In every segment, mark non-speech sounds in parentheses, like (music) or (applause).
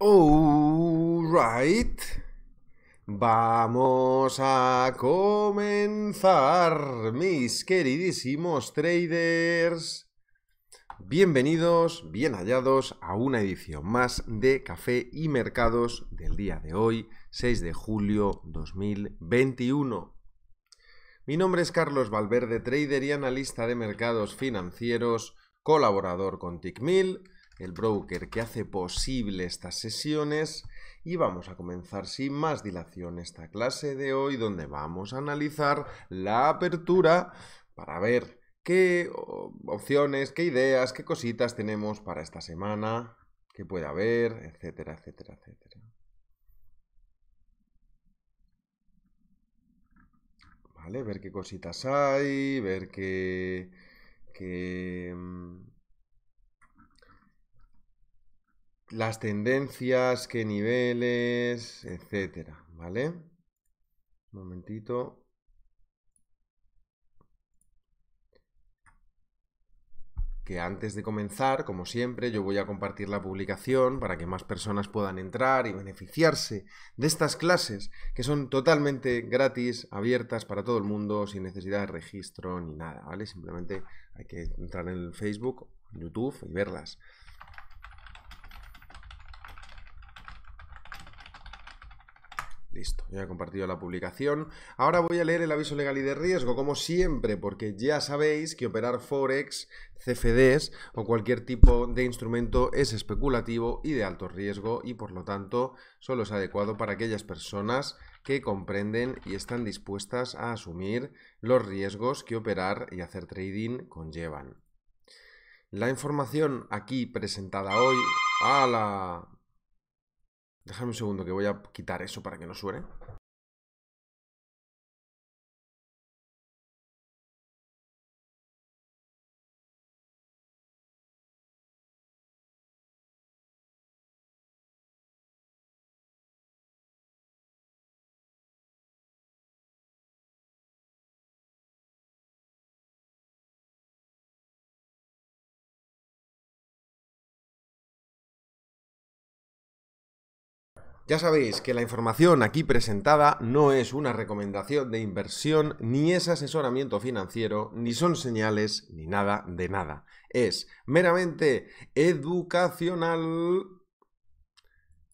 Alright. Vamos a comenzar, mis queridísimos traders. Bienvenidos, bien hallados a una edición más de Café y Mercados del día de hoy, 6 de julio 2021. Mi nombre es Carlos Valverde, trader y analista de mercados financieros, colaborador con TICMIL el broker que hace posible estas sesiones y vamos a comenzar sin más dilación esta clase de hoy donde vamos a analizar la apertura para ver qué opciones, qué ideas, qué cositas tenemos para esta semana, qué puede haber, etcétera, etcétera, etcétera. Vale, ver qué cositas hay, ver qué, qué mm, las tendencias, qué niveles, etcétera, ¿vale? Un momentito. que antes de comenzar, como siempre, yo voy a compartir la publicación para que más personas puedan entrar y beneficiarse de estas clases que son totalmente gratis, abiertas para todo el mundo, sin necesidad de registro ni nada, ¿vale? Simplemente hay que entrar en Facebook, YouTube y verlas. Listo, ya he compartido la publicación. Ahora voy a leer el aviso legal y de riesgo, como siempre, porque ya sabéis que operar Forex, CFDs o cualquier tipo de instrumento es especulativo y de alto riesgo y por lo tanto solo es adecuado para aquellas personas que comprenden y están dispuestas a asumir los riesgos que operar y hacer trading conllevan. La información aquí presentada hoy... a la Déjame un segundo que voy a quitar eso para que no suene. Ya sabéis que la información aquí presentada no es una recomendación de inversión, ni es asesoramiento financiero, ni son señales, ni nada de nada. Es meramente educacional.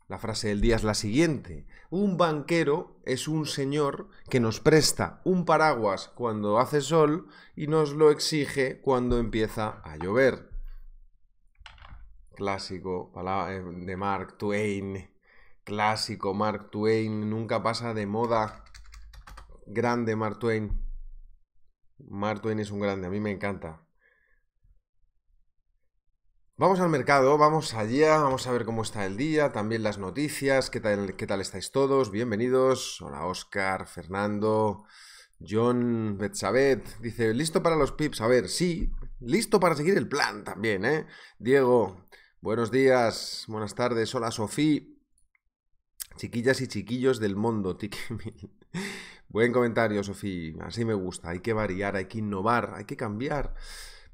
La frase del día es la siguiente. Un banquero es un señor que nos presta un paraguas cuando hace sol y nos lo exige cuando empieza a llover. Clásico eh, de Mark Twain. Clásico Mark Twain, nunca pasa de moda. Grande Mark Twain. Mark Twain es un grande, a mí me encanta. Vamos al mercado, vamos allá, vamos a ver cómo está el día, también las noticias, qué tal, qué tal estáis todos, bienvenidos. Hola Oscar, Fernando, John ...Betsabet... dice, listo para los pips, a ver, sí, listo para seguir el plan también, ¿eh? Diego, buenos días, buenas tardes, hola Sofía. Chiquillas y chiquillos del mundo, (laughs) Buen comentario, Sofía. Así me gusta. Hay que variar, hay que innovar, hay que cambiar.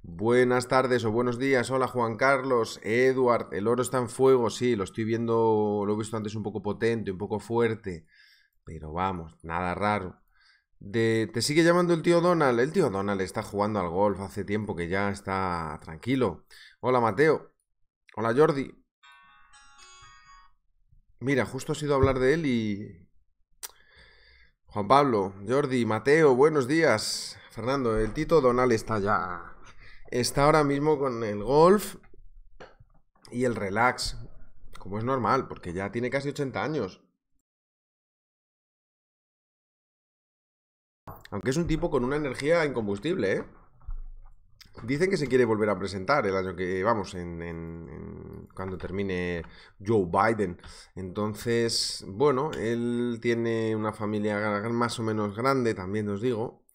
Buenas tardes o buenos días. Hola, Juan Carlos. Edward, el oro está en fuego. Sí, lo estoy viendo, lo he visto antes un poco potente, un poco fuerte. Pero vamos, nada raro. De, ¿Te sigue llamando el tío Donald? El tío Donald está jugando al golf hace tiempo que ya está tranquilo. Hola, Mateo. Hola, Jordi. Mira, justo ha sido a hablar de él y... Juan Pablo, Jordi, Mateo, buenos días. Fernando, el Tito Donal está ya... Está ahora mismo con el golf y el relax, como es normal, porque ya tiene casi 80 años. Aunque es un tipo con una energía incombustible, ¿eh? Dicen que se quiere volver a presentar el año que, vamos, en, cuando termine Joe Biden. Entonces, bueno, él tiene una familia más o menos grande, también os digo.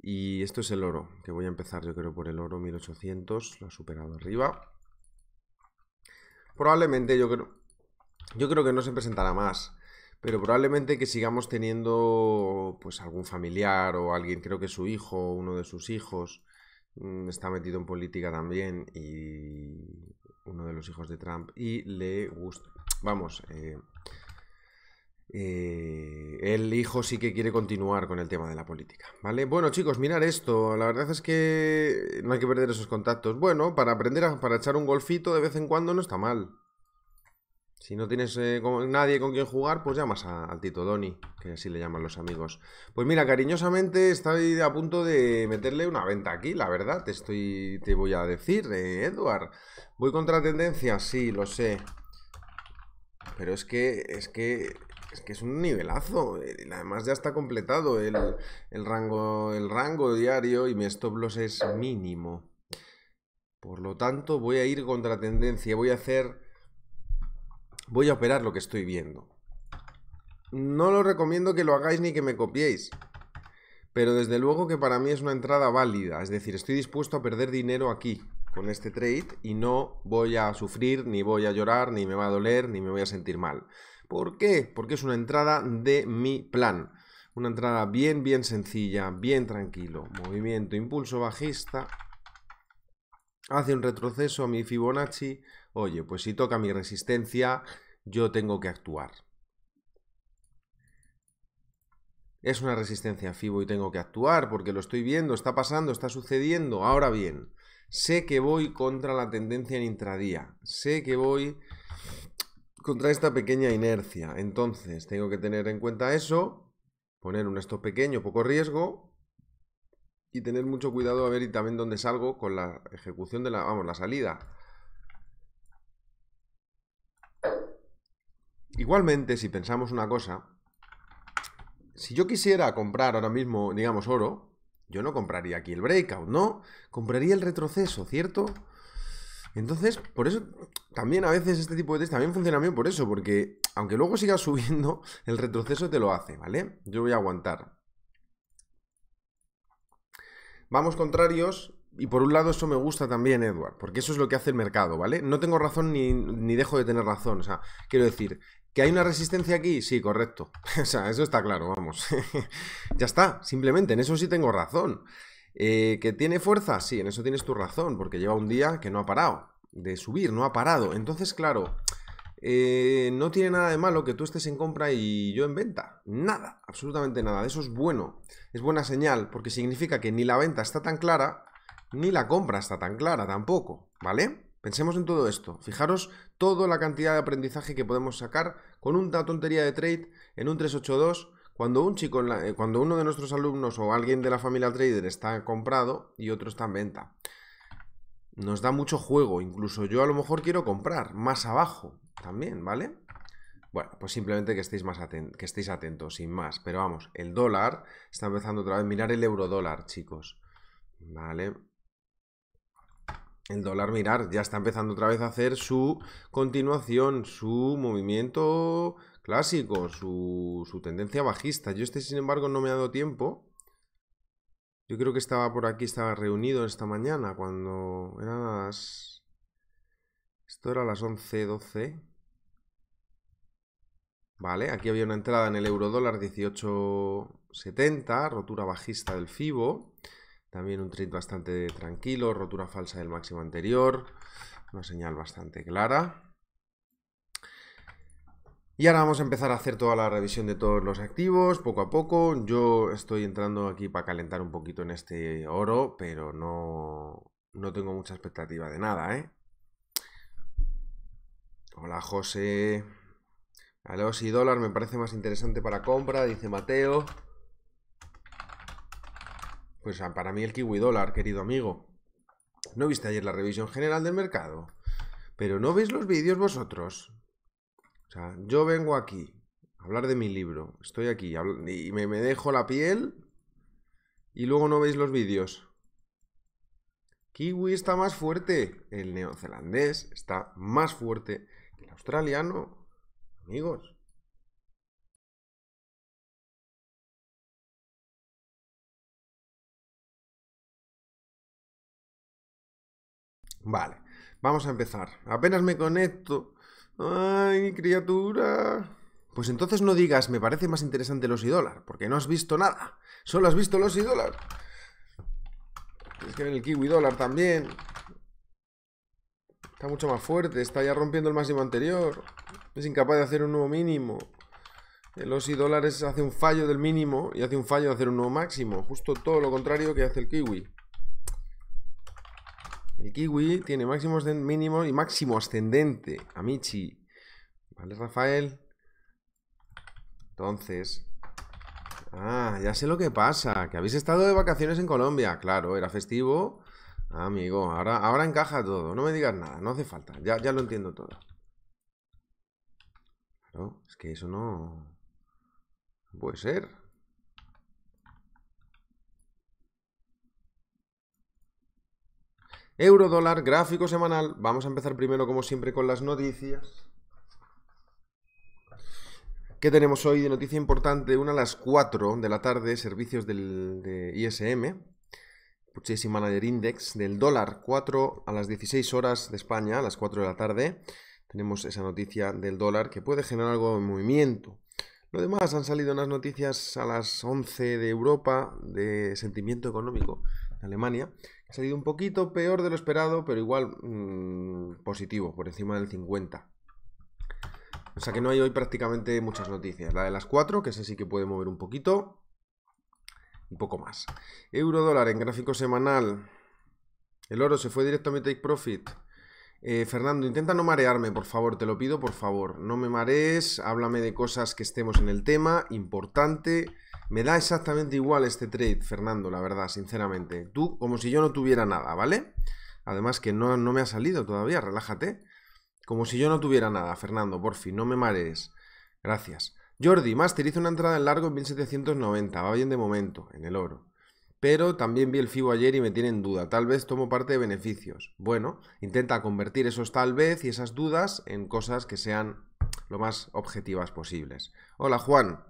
Y esto es el oro, que voy a empezar yo creo por el oro 1800, lo ha superado arriba. Probablemente yo creo, yo creo que no se presentará más pero probablemente que sigamos teniendo pues algún familiar o alguien, creo que su hijo, uno de sus hijos, Mm, está metido en política también y uno de los hijos de Trump y le gusta, vamos, eh, eh, el hijo sí que quiere continuar con el tema de la política, ¿vale? Bueno chicos, mirar esto, la verdad es que no hay que perder esos contactos. Bueno, para aprender a, para echar un golfito de vez en cuando no está mal. Si no tienes eh, nadie con quien jugar, pues llamas a, al Tito Doni, que así le llaman los amigos. Pues mira, cariñosamente estoy a punto de meterle una venta aquí, la verdad, te estoy, te voy a decir, eh, Edward. Voy contra tendencia, sí, lo sé. Pero es que, es que, es que es un nivelazo. Eh, además ya está completado el, rango, el rango diario y mi stop loss es mínimo. Por lo tanto, voy a ir contra tendencia, voy a hacer voy a operar lo que estoy viendo. No lo recomiendo que lo hagáis ni que me copiéis, pero desde luego que para mí es una entrada válida, es decir, estoy dispuesto a perder dinero aquí con este trade y no voy a sufrir, ni voy a llorar, ni me va a doler, ni me voy a sentir mal. ¿Por qué? Porque es una entrada de mi plan. Una entrada bien, bien sencilla, bien tranquilo. Movimiento, impulso bajista. Hace un retroceso a mi Fibonacci, oye, pues si toca mi resistencia, yo tengo que actuar. Es una resistencia FIBO y tengo que actuar porque lo estoy viendo, está pasando, está sucediendo. Ahora bien, sé que voy contra la tendencia en intradía, sé que voy contra esta pequeña inercia. Entonces, tengo que tener en cuenta eso, poner un stop pequeño, poco riesgo, y tener mucho cuidado a ver y también dónde salgo con la ejecución de la, la salida. Igualmente, si pensamos una cosa, si yo quisiera comprar ahora mismo, digamos, oro, yo no compraría aquí el breakout, ¿no? Compraría el retroceso, ¿cierto? Entonces, por eso también a veces este tipo de test también funciona bien por eso, porque aunque luego siga (laughs) subiendo, el retroceso te lo hace, ¿vale? Yo voy a aguantar. Vamos contrarios, y por un lado eso me gusta también, Edward, porque eso es lo que hace el mercado, ¿vale? No tengo razón ni, ni, dejo de tener razón, o sea, quiero decir, ¿Que hay una resistencia aquí? Sí, correcto. (laughs) o sea, eso está claro, vamos. (laughs) ya está, simplemente, en eso sí tengo razón. Eh, ¿Que tiene fuerza? Sí, en eso tienes tu razón, porque lleva un día que no ha parado de subir, no ha parado. Entonces, claro, eh, no tiene nada de malo que tú estés en compra y yo en venta. Nada, absolutamente nada. Eso es bueno. Es buena señal porque significa que ni la venta está tan clara, ni la compra está tan clara tampoco, ¿vale? Pensemos en todo esto. Fijaros toda la cantidad de aprendizaje que podemos sacar con una tontería de trade en un 382. Cuando un chico, eh, cuando uno de nuestros alumnos o alguien de la familia trader está comprado y otro está en venta. Nos da mucho juego. Incluso yo a lo mejor quiero comprar más abajo también, ¿vale? Bueno, pues simplemente que estéis, más atentos, que estéis atentos, sin más. Pero vamos, el dólar está empezando otra vez. Mirar el euro dólar, chicos. Vale el dólar, mirar, ya está empezando otra vez a hacer su continuación, su movimiento clásico, su, tendencia bajista. Yo este, sin embargo, no me ha dado tiempo. Yo creo que estaba por aquí, estaba reunido esta mañana cuando eran las... Esto era las 11, 12. Vale, aquí había una entrada en el euro dólar 18.70, rotura bajista del FIBO. También un trade bastante tranquilo, rotura falsa del máximo anterior, una señal bastante clara. Y ahora vamos a empezar a hacer toda la revisión de todos los activos, poco a poco. Yo estoy entrando aquí para calentar un poquito en este oro, pero no, tengo mucha expectativa de nada, ¿eh? Hola, José. Aleos y dólar me parece más interesante para compra, dice Mateo. Pues ah, para mí el kiwi dólar, querido amigo. ¿No viste ayer la revisión general del mercado? Pero no veis los vídeos vosotros. O sea, yo vengo aquí a hablar de mi libro. Estoy aquí y me, dejo la piel y luego no veis los vídeos. Kiwi está más fuerte. El neozelandés está más fuerte que el australiano. Amigos. Vale, vamos a empezar. Apenas me conecto. ¡Ay, criatura! Pues entonces no digas, me parece más interesante los y dólar, porque no has visto nada. Solo has visto los y dólar. que ver el kiwi dólar también. Está mucho más fuerte, está ya rompiendo el máximo anterior. Es incapaz de hacer un nuevo mínimo. El eh, OSI dólares hace un fallo del mínimo y hace un fallo de hacer un nuevo máximo. Justo todo lo contrario que hace el kiwi. El kiwi tiene máximo, mínimo y máximo ascendente. Amichi, ¿Vale, Rafael? Entonces... Ah, ya sé lo que pasa. Que habéis estado de vacaciones en Colombia. Claro, era festivo. Ah, amigo, ahora, ahora encaja todo. No me digas nada, no hace falta. Ya, ya lo entiendo todo. Claro, es que eso no... Puede ser. Euro dólar, gráfico semanal. Vamos a empezar primero, como siempre, con las noticias. ¿Qué tenemos hoy de noticia importante? Una a las 4 de la tarde, servicios del, de ISM, Purchasing Manager Index, del dólar 4 a las 16 horas de España, a las 4 de la tarde. Tenemos esa noticia del dólar que puede generar algo de movimiento. Lo demás han salido unas noticias a las 11 de Europa de sentimiento económico. Alemania, ha salido un poquito peor de lo esperado, pero igual mm, positivo, por encima del 50. O sea que no hay hoy prácticamente muchas noticias. La de las 4, que ese sí que puede mover un poquito. Y poco más. Euro dólar en gráfico semanal. El oro se fue directamente a Take Profit. Eh, Fernando, intenta no marearme, por favor, te lo pido, por favor. No me marees, háblame de cosas que estemos en el tema, importante. Me da exactamente igual este trade, Fernando, la verdad, sinceramente. Tú, como si yo no tuviera nada, ¿vale? Además que no, me ha salido todavía, relájate. Como si yo no tuviera nada, Fernando, por fin, no me marees. Gracias. Jordi, Master hizo una entrada en largo en 1790, va bien de momento, en el oro. Pero también vi el FIBO ayer y me tienen duda, tal vez tomo parte de beneficios. Bueno, intenta convertir esos tal vez y esas dudas en cosas que sean lo más objetivas posibles. Hola Juan,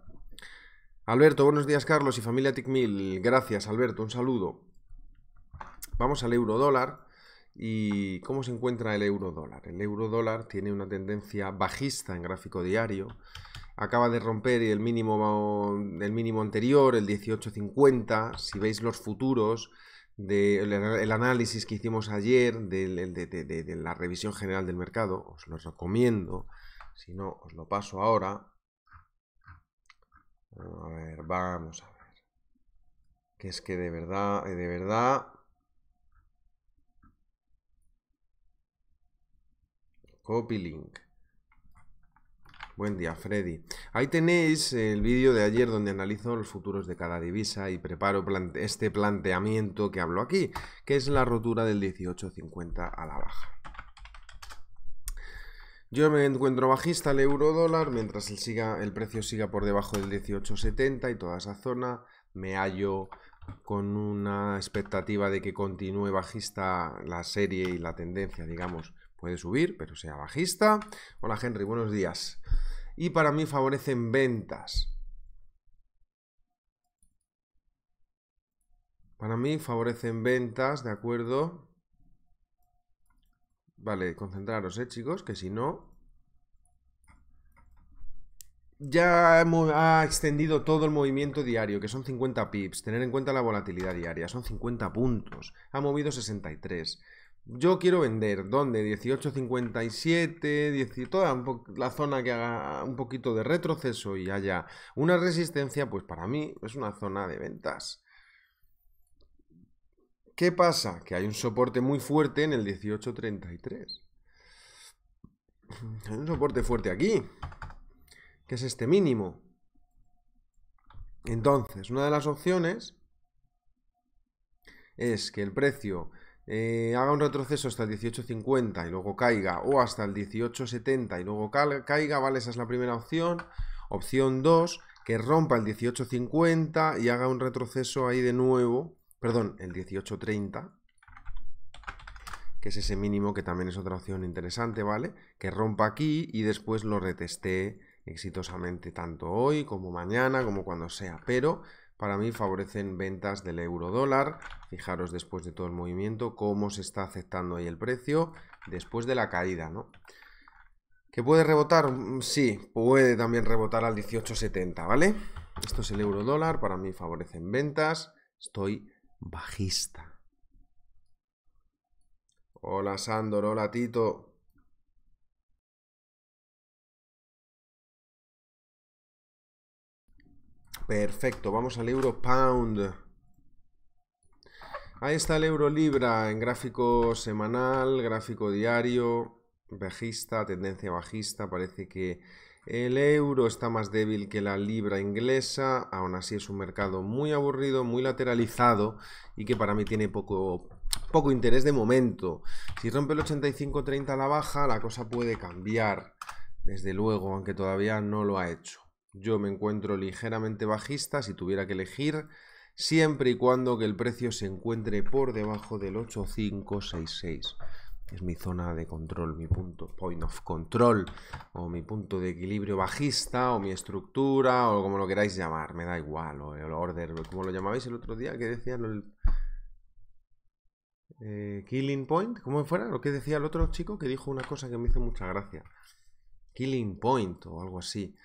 Alberto, buenos días Carlos y familia TICMIL. Gracias Alberto, un saludo. Vamos al euro dólar. ¿Y cómo se encuentra el euro dólar? El euro dólar tiene una tendencia bajista en gráfico diario. Acaba de romper el mínimo, anterior, el 18.50. Si veis los futuros, de el análisis que hicimos ayer de, la revisión general del mercado, os lo recomiendo, si no os lo paso ahora, a ver, vamos a ver. Que es que de verdad, eh, de verdad... Copy link. Buen día, Freddy. Ahí tenéis el vídeo de ayer donde analizo los futuros de cada divisa y preparo este planteamiento que hablo aquí, que es la rotura del 18.50 a la baja. Yo me encuentro bajista el euro dólar mientras el, siga, el precio siga por debajo del 18,70 y toda esa zona. Me hallo con una expectativa de que continúe bajista la serie y la tendencia, digamos, puede subir, pero sea bajista. Hola Henry, buenos días. Y para mí favorecen ventas. Para mí favorecen ventas, ¿de acuerdo? Vale, concentraros, eh, chicos, que si no... Ya ha extendido todo el movimiento diario, que son 50 pips. Tener en cuenta la volatilidad diaria, son 50 puntos. Ha movido 63. Yo quiero vender, ¿dónde? 18.57, toda la zona que haga un poquito de retroceso y haya una resistencia, pues para mí es una zona de ventas. ¿Qué pasa? Que hay un soporte muy fuerte en el 1833. Hay un soporte fuerte aquí, que es este mínimo. Entonces, una de las opciones es que el precio eh, haga un retroceso hasta el 18.50 y luego caiga, o hasta el 18.70 y luego caiga, ¿vale? Esa es la primera opción. Opción 2, que rompa el 18.50 y haga un retroceso ahí de nuevo, perdón, el 1830, que es ese mínimo que también es otra opción interesante, ¿vale? Que rompa aquí y después lo reteste exitosamente tanto hoy como mañana, como cuando sea, pero para mí favorecen ventas del euro dólar. Fijaros después de todo el movimiento cómo se está aceptando ahí el precio después de la caída, ¿no? ¿Que puede rebotar? Mm, sí, puede también rebotar al 18.70, ¿vale? Esto es el euro dólar, para mí favorecen ventas. Estoy bajista. Hola Sándor, hola Tito. Perfecto, vamos al euro pound. Ahí está el euro libra en gráfico semanal, gráfico diario, bajista, tendencia bajista, parece que el euro está más débil que la libra inglesa, aún así es un mercado muy aburrido, muy lateralizado y que para mí tiene poco, poco interés de momento. Si rompe el 85.30 a la baja, la cosa puede cambiar, desde luego, aunque todavía no lo ha hecho. Yo me encuentro ligeramente bajista si tuviera que elegir, siempre y cuando que el precio se encuentre por debajo del 8566 es mi zona de control, mi punto, point of control, o mi punto de equilibrio bajista, o mi estructura, o como lo queráis llamar, me da igual, o el order, como lo llamabais el otro día, que decían el eh, killing point, ¿cómo fuera? Lo que decía el otro chico que dijo una cosa que me hizo mucha gracia, killing point o algo así.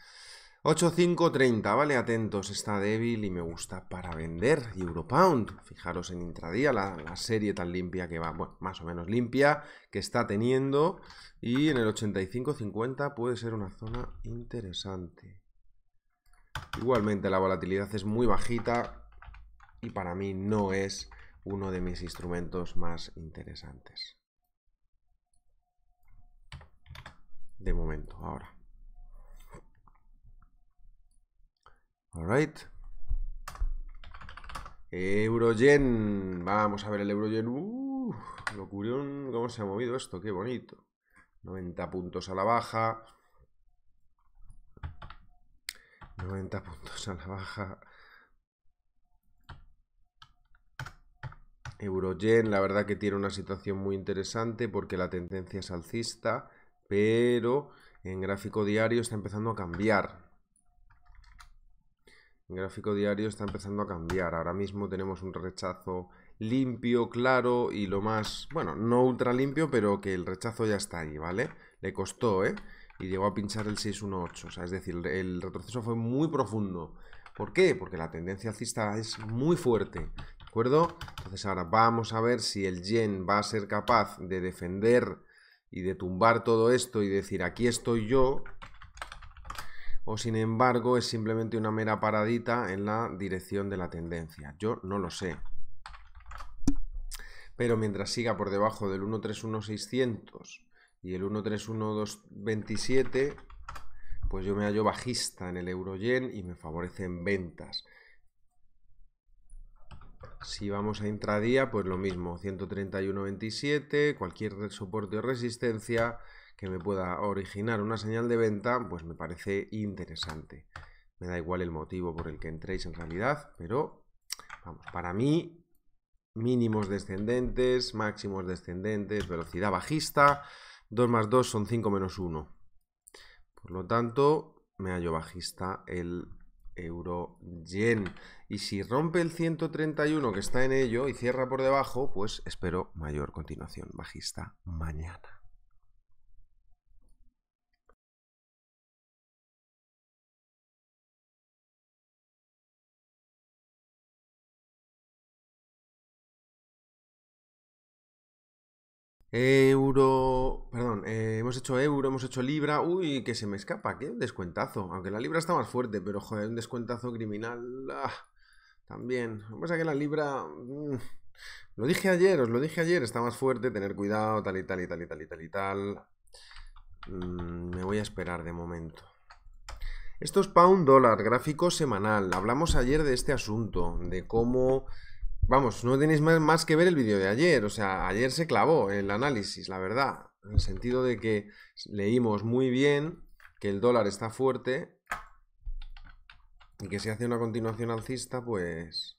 8530, ¿vale? Atentos, está débil y me gusta para vender. Euro Pound, fijaros en intradía, la, la, serie tan limpia que va, bueno, más o menos limpia, que está teniendo. Y en el 8550 puede ser una zona interesante. Igualmente la volatilidad es muy bajita y para mí no es uno de mis instrumentos más interesantes. De momento, ahora. Alright. Euroyen. Vamos a ver el Euroyen. Uh, locurión. ¿Cómo se ha movido esto? Qué bonito. 90 puntos a la baja. 90 puntos a la baja. Eurogen, la verdad que tiene una situación muy interesante porque la tendencia es alcista, pero en gráfico diario está empezando a cambiar gráfico diario está empezando a cambiar. Ahora mismo tenemos un rechazo limpio, claro y lo más, bueno, no ultra limpio, pero que el rechazo ya está ahí, ¿vale? Le costó, ¿eh? Y llegó a pinchar el 618, o sea, es decir, el retroceso fue muy profundo. ¿Por qué? Porque la tendencia alcista es muy fuerte, ¿de acuerdo? Entonces ahora vamos a ver si el yen va a ser capaz de defender y de tumbar todo esto y decir, aquí estoy yo, o sin embargo es simplemente una mera paradita en la dirección de la tendencia. Yo no lo sé. Pero mientras siga por debajo del 131600 y el 131227, pues yo me hallo bajista en el euro-yen y me favorecen ventas. Si vamos a intradía, pues lo mismo, 131.27, cualquier soporte o resistencia, que me pueda originar una señal de venta, pues me parece interesante. Me da igual el motivo por el que entréis en realidad, pero para mí mínimos descendentes, máximos descendentes, velocidad bajista, 2 más 2 son 5 menos 1. Por lo tanto, me hallo bajista el euro yen. Y si rompe el 131 que está en ello y cierra por debajo, pues espero mayor continuación bajista mañana. Euro, perdón, eh, hemos hecho euro, hemos hecho libra. Uy, que se me escapa, qué descuentazo. Aunque la libra está más fuerte, pero joder, un descuentazo criminal. Ah, también. Lo que pasa que la libra. Mm, lo dije ayer, os lo dije ayer, está más fuerte, tener cuidado, tal y tal y tal y tal y tal y tal. Mm, me voy a esperar de momento. Esto es pound dólar, gráfico semanal. Hablamos ayer de este asunto, de cómo Vamos, no tenéis más, que ver el vídeo de ayer. O sea, ayer se clavó el análisis, la verdad. En el sentido de que leímos muy bien que el dólar está fuerte y que si hace una continuación alcista, pues...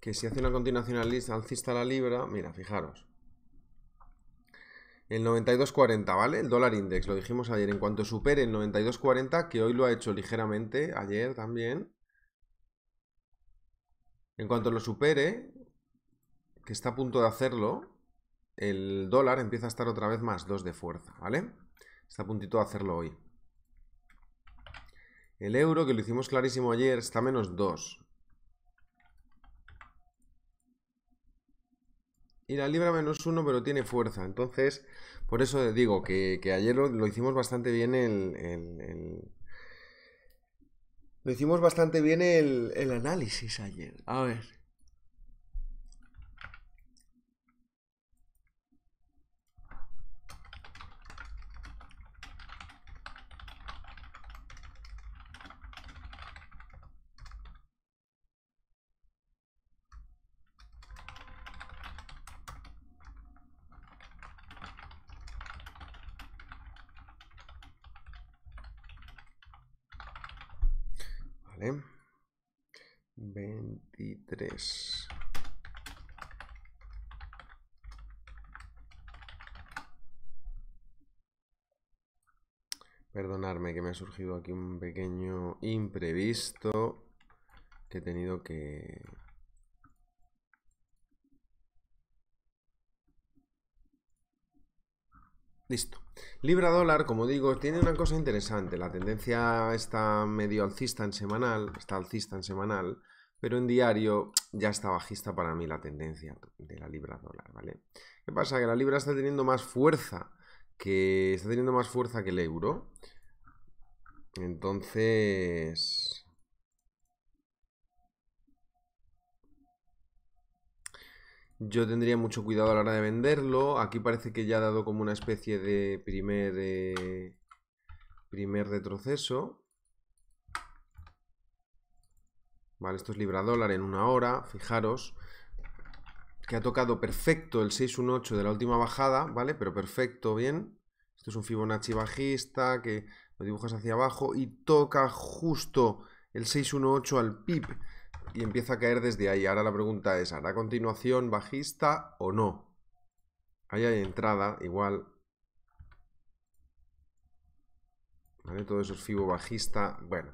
Que si hace una continuación alcista la libra, mira, fijaros el 92.40, ¿vale? El dólar index, lo dijimos ayer, en cuanto supere el 92.40, que hoy lo ha hecho ligeramente, ayer también. En cuanto lo supere, que está a punto de hacerlo, el dólar empieza a estar otra vez más 2 de fuerza, ¿vale? Está a puntito de hacerlo hoy. El euro, que lo hicimos clarísimo ayer, está menos 2. Y la libra menos uno, pero tiene fuerza. Entonces, por eso digo que, ayer lo, hicimos bastante bien el, Lo hicimos bastante bien el análisis ayer. A ver, Vale. 23. Perdonadme que me ha surgido aquí un pequeño imprevisto que he tenido que, Listo. Libra dólar, como digo, tiene una cosa interesante. La tendencia está medio alcista en semanal, está alcista en semanal, pero en diario ya está bajista para mí la tendencia de la libra dólar, ¿vale? ¿Qué pasa? Que la libra está teniendo más fuerza que está teniendo más fuerza que el euro. Entonces, Yo tendría mucho cuidado a la hora de venderlo. Aquí parece que ya ha dado como una especie de primer, eh, primer retroceso. Vale, esto es libra dólar en una hora, fijaros. Que ha tocado perfecto el 618 de la última bajada, ¿vale? Pero perfecto, bien. Esto es un Fibonacci bajista que lo dibujas hacia abajo y toca justo el 618 al PIP y empieza a caer desde ahí. Ahora la pregunta es, ¿hará continuación bajista o no? Ahí hay entrada, igual. Vale, todo eso es fibo bajista. Bueno,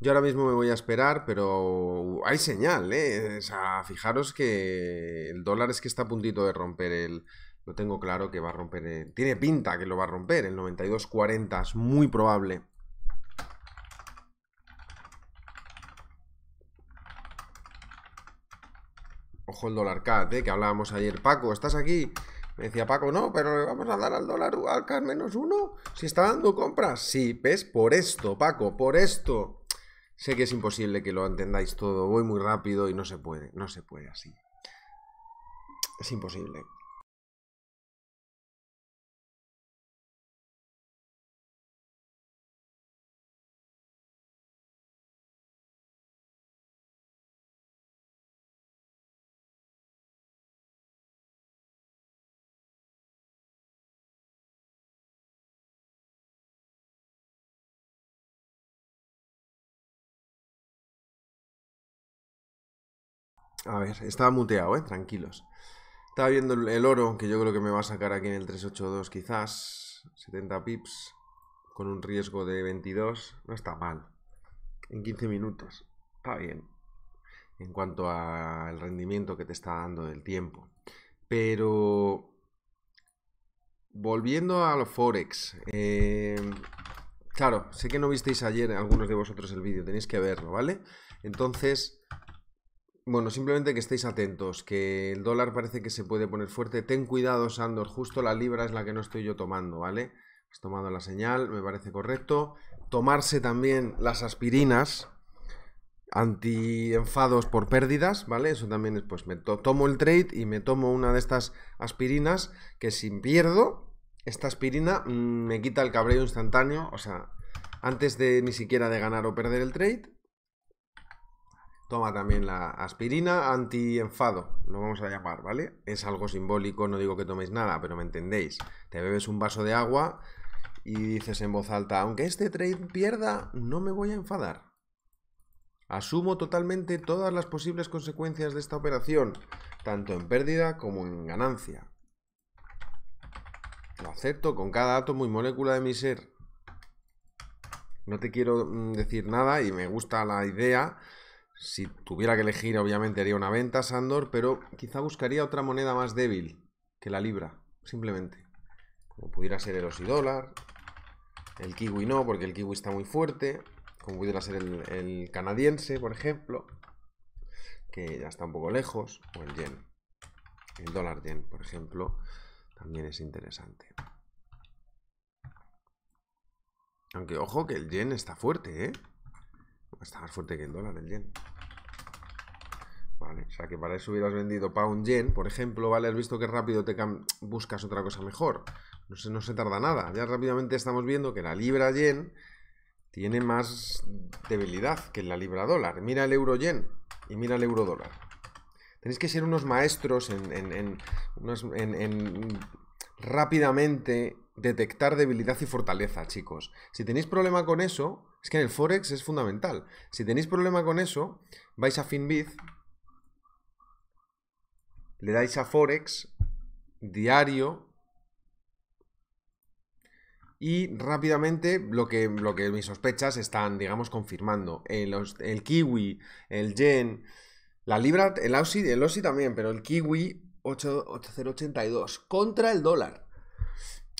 yo ahora mismo me voy a esperar, pero hay señal, ¿eh? O sea, fijaros que el dólar es que está a puntito de romper el... Lo tengo claro que va a romper... El... Eh, tiene pinta que lo va a romper, el 92.40 es muy probable. Ojo el dólar K que hablábamos ayer. Paco, ¿estás aquí? Me decía Paco, no, pero le vamos a dar al dólar al menos uno. Si está dando compras. Sí, ves, por esto, Paco, por esto. Sé que es imposible que lo entendáis todo. Voy muy rápido y no se puede, no se puede así. Es imposible. A ver, estaba muteado, ¿eh? Tranquilos. Estaba viendo el oro, que yo creo que me va a sacar aquí en el 382 quizás. 70 pips, con un riesgo de 22. No está mal. En 15 minutos. Está bien. En cuanto al rendimiento que te está dando el tiempo. Pero... Volviendo a los Forex. Em, claro, sé que no visteis ayer algunos de vosotros el vídeo. Tenéis que verlo, ¿vale? Entonces... Bueno, simplemente que estéis atentos, que el dólar parece que se puede poner fuerte. Ten cuidado, Sandor, justo la libra es la que no estoy yo tomando, ¿vale? Has tomado la señal, me parece correcto. Tomarse también las aspirinas anti enfados por pérdidas, ¿vale? Eso también es, pues me tomo el trade y me tomo una de estas aspirinas que si pierdo, esta aspirina mm, me quita el cabreo instantáneo, o sea, antes de ni siquiera de ganar o perder el trade, Toma también la aspirina anti-enfado, lo vamos a llamar, ¿vale? Es algo simbólico, no digo que toméis nada, pero me entendéis. Te bebes un vaso de agua y dices en voz alta, aunque este trade pierda, no me voy a enfadar. Asumo totalmente todas las posibles consecuencias de esta operación, tanto en pérdida como en ganancia. Lo acepto con cada átomo y molécula de mi ser. No te quiero mm, decir nada y me gusta la idea si tuviera que elegir, obviamente haría una venta Sandor, pero quizá buscaría otra moneda más débil que la libra, simplemente. Como pudiera ser el dólar, el kiwi no, porque el kiwi está muy fuerte, como pudiera ser el, el canadiense, por ejemplo, que ya está un poco lejos, o el yen. El dólar yen, por ejemplo, también es interesante. Aunque ojo que el yen está fuerte, ¿eh? Está más fuerte que el dólar, el yen. Vale, o sea que para eso hubieras vendido pound yen, por ejemplo, ¿vale? Has visto que rápido te buscas otra cosa mejor. No se, no se tarda nada. Ya rápidamente estamos viendo que la libra yen tiene más debilidad que la libra dólar. Mira el euro yen y mira el euro dólar. Tenéis que ser unos maestros en, en rápidamente detectar debilidad y fortaleza, chicos. Si tenéis problema con eso, es que en el Forex es fundamental. Si tenéis problema con eso, vais a Finviz, le dais a Forex, diario, y rápidamente lo que, lo que mis sospechas están, digamos, confirmando. El, el kiwi, el yen, la libra, el Aussie, el Aussie también, pero el kiwi 8082 contra el dólar.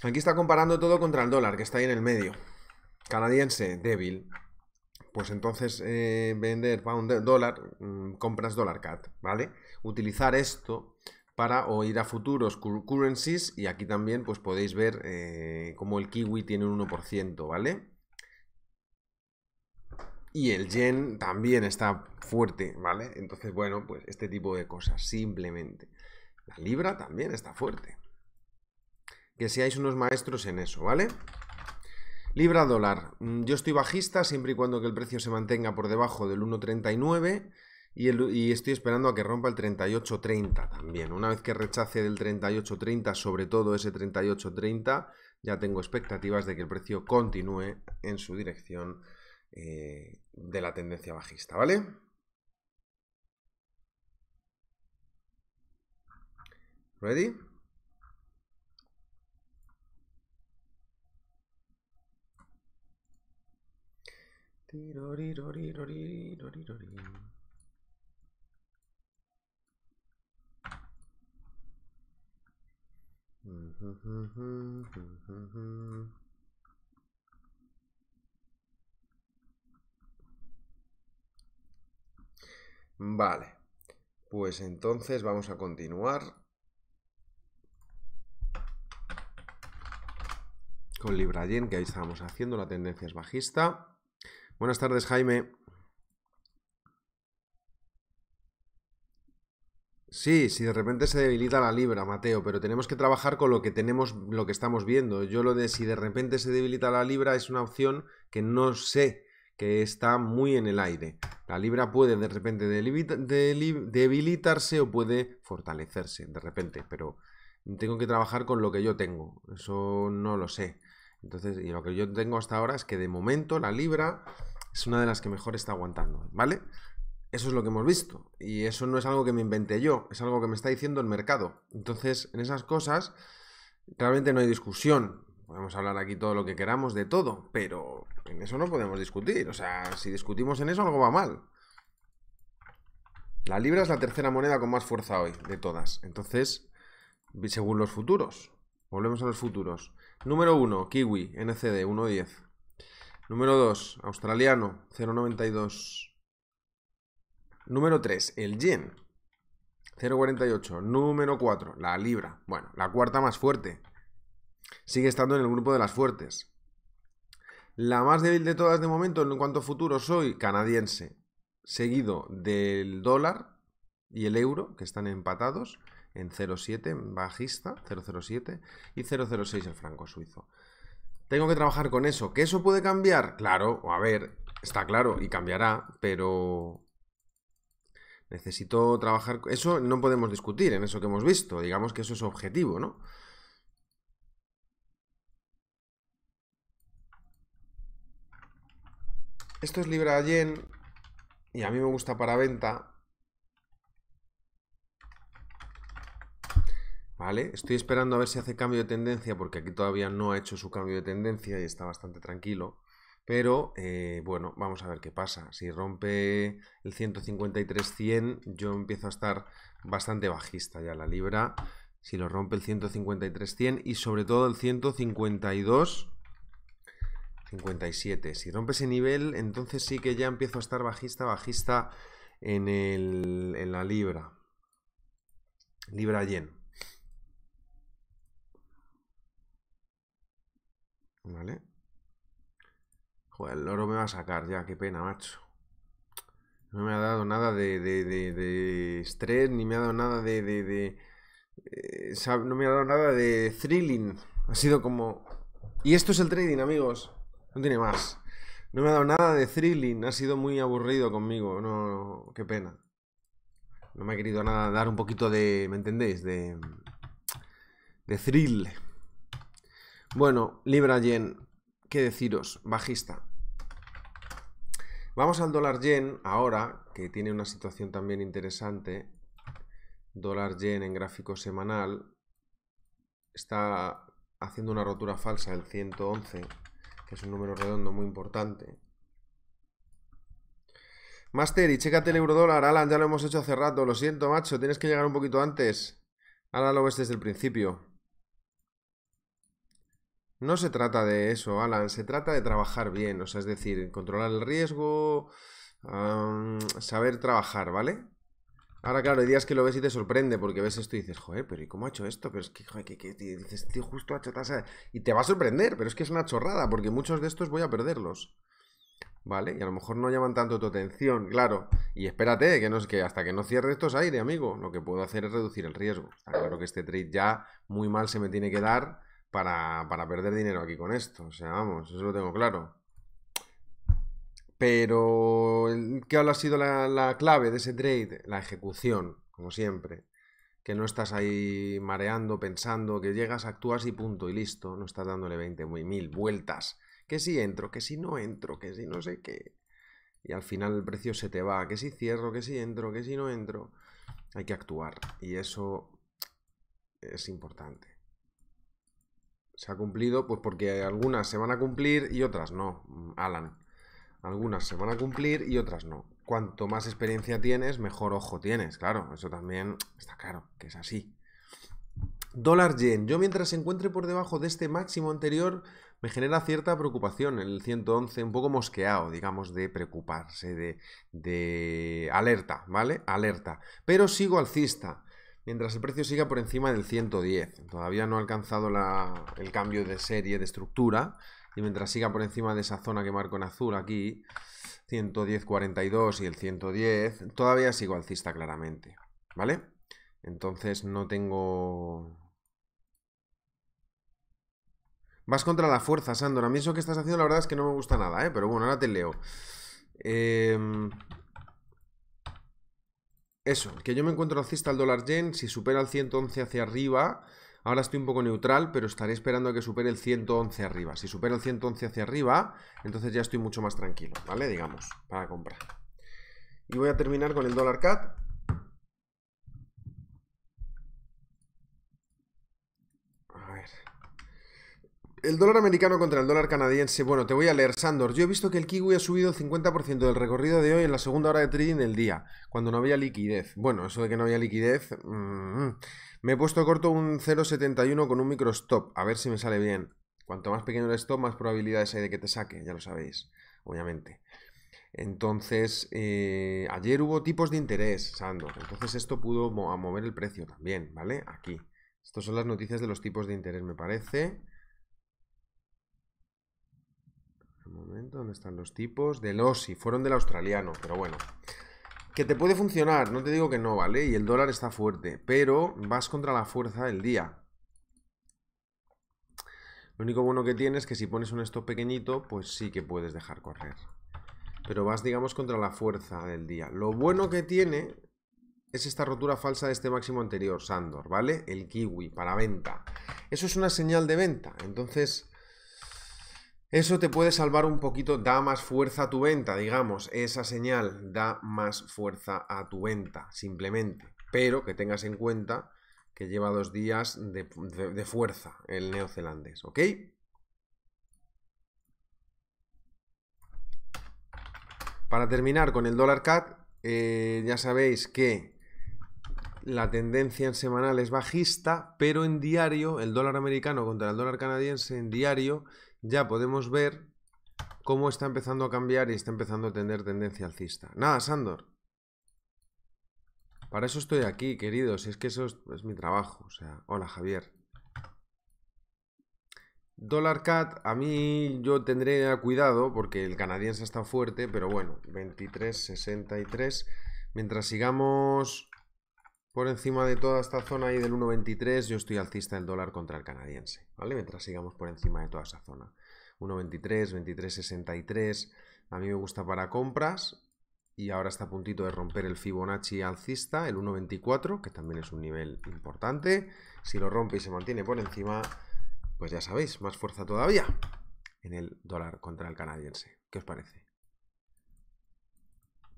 Aquí está comparando todo contra el dólar, que está ahí en el medio canadiense débil, pues entonces eh, vender pound dólar, mm, compras dólar cat, ¿vale? Utilizar esto para o ir a futuros currencies y aquí también pues podéis ver eh, cómo el kiwi tiene un 1%, ¿vale? Y el yen también está fuerte, ¿vale? Entonces, bueno, pues este tipo de cosas, simplemente. La libra también está fuerte. Que seáis unos maestros en eso, ¿vale? Libra dólar. Mm, yo estoy bajista siempre y cuando que el precio se mantenga por debajo del 1,39 y, y estoy esperando a que rompa el 38,30 también. Una vez que rechace del 38,30, sobre todo ese 38,30, ya tengo expectativas de que el precio continúe en su dirección eh, de la tendencia bajista, ¿vale? ¿Ready? Vale, pues entonces vamos a continuar con LibraYen, que ahí estábamos haciendo, la tendencia es bajista. Buenas tardes, Jaime. Sí, si de repente se debilita la libra, Mateo, pero tenemos que trabajar con lo que tenemos, lo que estamos viendo. Yo lo de si de repente se debilita la libra es una opción que no sé, que está muy en el aire. La libra puede de repente debilitarse o puede fortalecerse de repente, pero tengo que trabajar con lo que yo tengo. Eso no lo sé. Entonces, y lo que yo tengo hasta ahora es que de momento la libra es una de las que mejor está aguantando, ¿vale? Eso es lo que hemos visto. Y eso no es algo que me inventé yo, es algo que me está diciendo el mercado. Entonces, en esas cosas, realmente no hay discusión. Podemos hablar aquí todo lo que queramos de todo, pero en eso no podemos discutir. O sea, si discutimos en eso, algo va mal. La libra es la tercera moneda con más fuerza hoy de todas. Entonces, según los futuros, volvemos a los futuros. Número 1, kiwi, NCD, 1.10. Número 2, australiano, 0.92. Número 3, el yen, 0.48. Número 4, la libra. Bueno, la cuarta más fuerte. Sigue estando en el grupo de las fuertes. La más débil de todas de momento, en cuanto a futuro, soy canadiense, seguido del dólar y el euro, que están empatados en 0,7, bajista, 0,07 y 0,06 el franco suizo. Tengo que trabajar con eso. ¿Que eso puede cambiar? Claro, a ver, está claro y cambiará, pero necesito trabajar... Eso no podemos discutir en eso que hemos visto, digamos que eso es objetivo, ¿no? Esto es libra yen y a mí me gusta para venta Estoy esperando a ver si hace cambio de tendencia, porque aquí todavía no ha hecho su cambio de tendencia y está bastante tranquilo. Pero eh, bueno, vamos a ver qué pasa. Si rompe el 153-100, yo empiezo a estar bastante bajista ya la libra. Si lo rompe el 153 y sobre todo el 152-57. Si rompe ese nivel, entonces sí que ya empiezo a estar bajista, bajista en, en la libra. Libra yen. ¿Vale? Joder, el oro me va a sacar ya, qué pena, macho. No me ha dado nada de, de, estrés, ni me ha dado nada de... Eh, no me ha dado nada de thrilling. Ha sido como... Y esto es el trading, amigos. No tiene más. No me ha dado nada de thrilling. Ha sido muy aburrido conmigo. No, qué pena. No me ha querido nada dar un poquito de... ¿Me entendéis? De... De thrill. Bueno, Libra Yen, ¿qué deciros? Bajista. Vamos al dólar yen ahora, que tiene una situación también interesante. Dólar yen en gráfico semanal. Está haciendo una rotura falsa el 111, que es un número redondo muy importante. Master, y chécate el euro dólar. Alan, ya lo hemos hecho hace rato. Lo siento, macho. Tienes que llegar un poquito antes. Ahora lo ves desde el principio. No se trata de eso, Alan, se trata de trabajar bien, o sea, es decir, controlar el riesgo, saber trabajar, ¿vale? Ahora, claro, hay días que lo ves y te sorprende porque ves esto y dices, joder, pero ¿y cómo ha hecho esto? Pero es que, joder, que, dices, tío, justo ha hecho tasa. Y te va a sorprender, pero es que es una chorrada porque muchos de estos voy a perderlos. ¿Vale? Y a lo mejor no llaman tanto tu atención, claro. Y espérate, que, no, es que hasta que no cierre estos aire, amigo, lo que puedo hacer es reducir el riesgo. claro que este trade ya muy mal se me tiene que dar para, para perder dinero aquí con esto. O sea, vamos, eso lo tengo claro. Pero, ¿qué ha sido la, la, clave de ese trade? La ejecución, como siempre. Que no estás ahí mareando, pensando, que llegas, actúas y punto, y listo. No estás dándole 20, muy mil vueltas. Que si entro, que si no entro, que si no sé qué. Y al final el precio se te va. Que si cierro, que si entro, que si no entro. Hay que actuar. Y eso es importante se ha cumplido, pues porque algunas se van a cumplir y otras no, Alan. Algunas se van a cumplir y otras no. Cuanto más experiencia tienes, mejor ojo tienes, claro. Eso también está claro, que es así. Dólar yen. Yo mientras se encuentre por debajo de este máximo anterior, me genera cierta preocupación. El 111, un poco mosqueado, digamos, de preocuparse, de, de alerta, ¿vale? Alerta. Pero sigo alcista mientras el precio siga por encima del 110. Todavía no ha alcanzado el cambio de serie de estructura y mientras siga por encima de esa zona que marco en azul aquí, 110.42 y el 110, todavía sigo alcista claramente, ¿vale? Entonces no tengo... Vas contra la fuerza, Sandor. A mí eso que estás haciendo la verdad es que no me gusta nada, ¿eh? Pero bueno, ahora te leo. Eh eso, que yo me encuentro alcista al dólar yen, si supera el 111 hacia arriba, ahora estoy un poco neutral, pero estaré esperando a que supere el 111 arriba. Si supera el 111 hacia arriba, entonces ya estoy mucho más tranquilo, ¿vale? Digamos, para comprar. Y voy a terminar con el dólar CAD El dólar americano contra el dólar canadiense. Bueno, te voy a leer, Sandor. Yo he visto que el kiwi ha subido 50% del recorrido de hoy en la segunda hora de trading del día, cuando no había liquidez. Bueno, eso de que no había liquidez... Mm, mm. me he puesto corto un 0,71 con un micro stop, a ver si me sale bien. Cuanto más pequeño el stop, más probabilidades hay de que te saque, ya lo sabéis, obviamente. Entonces, eh, ayer hubo tipos de interés, Sandor. Entonces esto pudo mover el precio también, ¿vale? Aquí. Estas son las noticias de los tipos de interés, me parece. Un momento, ¿dónde están los tipos? Del OSI, fueron del australiano, pero bueno. Que te puede funcionar, no te digo que no, ¿vale? Y el dólar está fuerte, pero vas contra la fuerza del día. Lo único bueno que tiene es que si pones un stop pequeñito, pues sí que puedes dejar correr. Pero vas, digamos, contra la fuerza del día. Lo bueno que tiene es esta rotura falsa de este máximo anterior, Sandor, ¿vale? El kiwi para venta. Eso es una señal de venta. Entonces, eso te puede salvar un poquito, da más fuerza a tu venta, digamos. Esa señal da más fuerza a tu venta, simplemente. Pero que tengas en cuenta que lleva dos días de, fuerza el neozelandés, ¿ok? Para terminar con el dólar CAD, eh, ya sabéis que la tendencia en semanal es bajista, pero en diario, el dólar americano contra el dólar canadiense en diario ya podemos ver cómo está empezando a cambiar y está empezando a tener tendencia alcista. Nada, Sandor. Para eso estoy aquí, queridos. Es que eso es, mi trabajo. O sea, hola, Javier. Dólar Cat, a mí yo tendré cuidado porque el canadiense está fuerte, pero bueno, 23.63. Mientras sigamos por encima de toda esta zona y del 1.23 yo estoy alcista del dólar contra el canadiense, ¿vale? Mientras sigamos por encima de toda esa zona. 1.23, 23.63, a mí me gusta para compras y ahora está a puntito de romper el Fibonacci alcista, el 1.24, que también es un nivel importante. Si lo rompe y se mantiene por encima, pues ya sabéis, más fuerza todavía en el dólar contra el canadiense. ¿Qué os parece?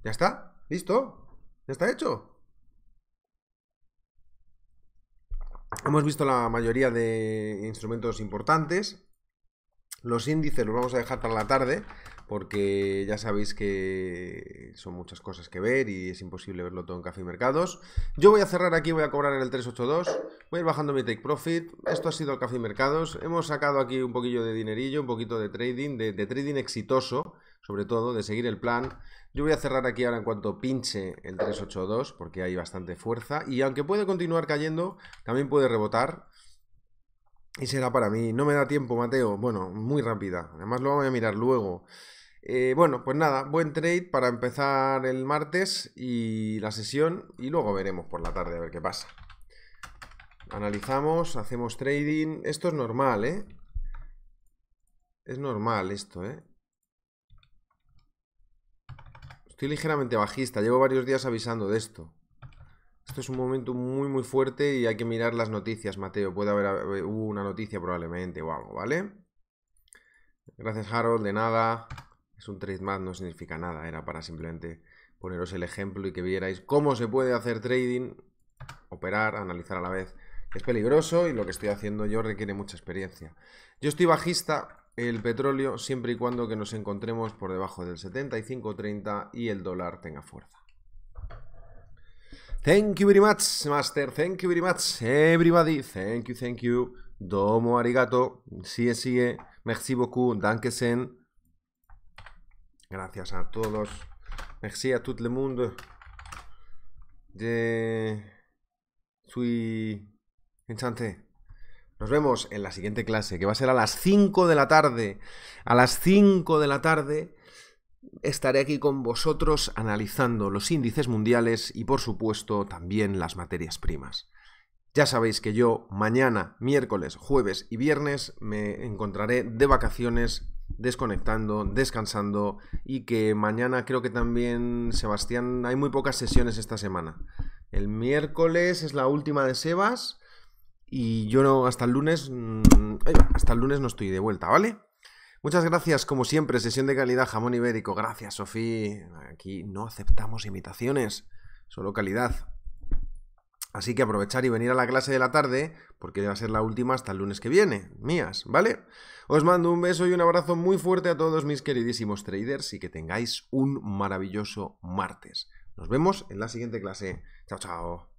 ¿Ya está? ¿Listo? ¿Ya está hecho? Hemos visto la mayoría de instrumentos importantes. Los índices los vamos a dejar para la tarde porque ya sabéis que son muchas cosas que ver y es imposible verlo todo en Café y Mercados. Yo voy a cerrar aquí, voy a cobrar en el 382, voy a ir bajando mi take profit. Esto ha sido el Café Mercados. Hemos sacado aquí un poquillo de dinerillo, un poquito de trading, de trading exitoso sobre todo, de seguir el plan. Yo voy a cerrar aquí ahora en cuanto pinche el 382, porque hay bastante fuerza. Y aunque puede continuar cayendo, también puede rebotar. Y será para mí. No me da tiempo, Mateo. Bueno, muy rápida. Además lo voy a mirar luego. Eh, bueno, pues nada, buen trade para empezar el martes y la sesión. Y luego veremos por la tarde a ver qué pasa. Analizamos, hacemos trading. Esto es normal, ¿eh? Es normal esto, ¿eh? Estoy ligeramente bajista, llevo varios días avisando de esto. Esto es un momento muy muy fuerte y hay que mirar las noticias, Mateo. Puede haber eh, una noticia probablemente o algo, ¿vale? Gracias Harold, de nada. Es un trade más, no significa nada. Era para simplemente poneros el ejemplo y que vierais cómo se puede hacer trading, operar, analizar a la vez. Es peligroso y lo que estoy haciendo yo requiere mucha experiencia. Yo estoy bajista el petróleo siempre y cuando que nos encontremos por debajo del 75.30 y el dólar tenga fuerza. Thank you very much, Master. Thank you very much, everybody. Thank you, thank you. Domo arigato. Sigue, sigue. Merci beaucoup. Dankesen. Gracias a todos. Merci a tout le monde. De... suis Enchanté. Nos vemos en la siguiente clase, que va a ser a las 5 de la tarde. A las 5 de la tarde estaré aquí con vosotros analizando los índices mundiales y por supuesto también las materias primas. Ya sabéis que yo mañana, miércoles, jueves y viernes me encontraré de vacaciones desconectando, descansando y que mañana creo que también, Sebastián, hay muy pocas sesiones esta semana. El miércoles es la última de Sebas y yo no, hasta el lunes, mm, hasta el lunes no estoy de vuelta, ¿vale? Muchas gracias, como siempre, sesión de calidad, jamón ibérico. Gracias, Sofía. Aquí no aceptamos imitaciones, solo calidad. Así que aprovechar y venir a la clase de la tarde, porque va a ser la última hasta el lunes que viene, mías, ¿vale? Os mando un beso y un abrazo muy fuerte a todos mis queridísimos traders y que tengáis un maravilloso martes. Nos vemos en la siguiente clase. Chao, chao.